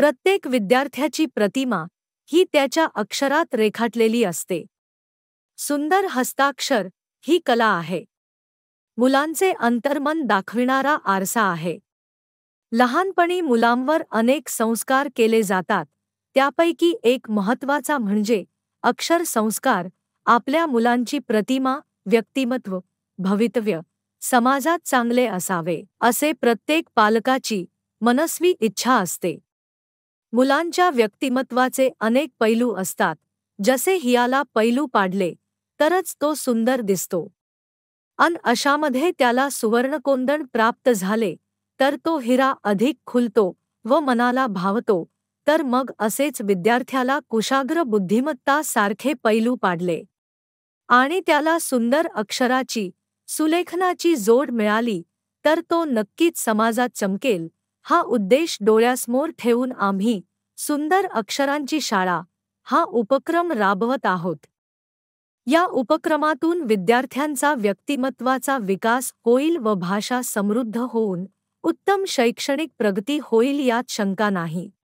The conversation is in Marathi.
प्रत्येक विद्यार्थ्याची प्रतिमा ही त्याच्या अक्षरात रेखाटलेली असते सुंदर हस्ताक्षर ही कला आहे मुलांचे अंतर्मन दाखविणारा आरसा आहे लहानपणी मुलांवर अनेक संस्कार केले जातात त्यापैकी एक महत्त्वाचा म्हणजे अक्षर संस्कार आपल्या मुलांची प्रतिमा व्यक्तिमत्व भवितव्य समाजात चांगले असावे असे प्रत्येक पालकाची मनस्वी इच्छा असते मुलांच्या व्यक्तिमत्वाचे अनेक पैलू असतात जसे हियाला पैलू पाडले तरच तो सुंदर दिसतो अन अशामध्ये त्याला सुवर्णकोंदण प्राप्त झाले तर तो हिरा अधिक खुलतो व मनाला भावतो तर मग असेच विद्यार्थ्याला कुशाग्र बुद्धिमत्ता सारखे पैलू पाडले आणि त्याला सुंदर अक्षराची सुलेखनाची जोड मिळाली तर तो नक्कीच समाजात चमकेल हा उद्देश डोळ्यासमोर ठेवून आम्ही सुंदर अक्षरांची शाळा हा उपक्रम राबवत आहोत या उपक्रमातून विद्यार्थ्यांचा व्यक्तिमत्वाचा विकास होईल व भाषा समृद्ध होऊन उत्तम शैक्षणिक प्रगती होईल यात शंका नाही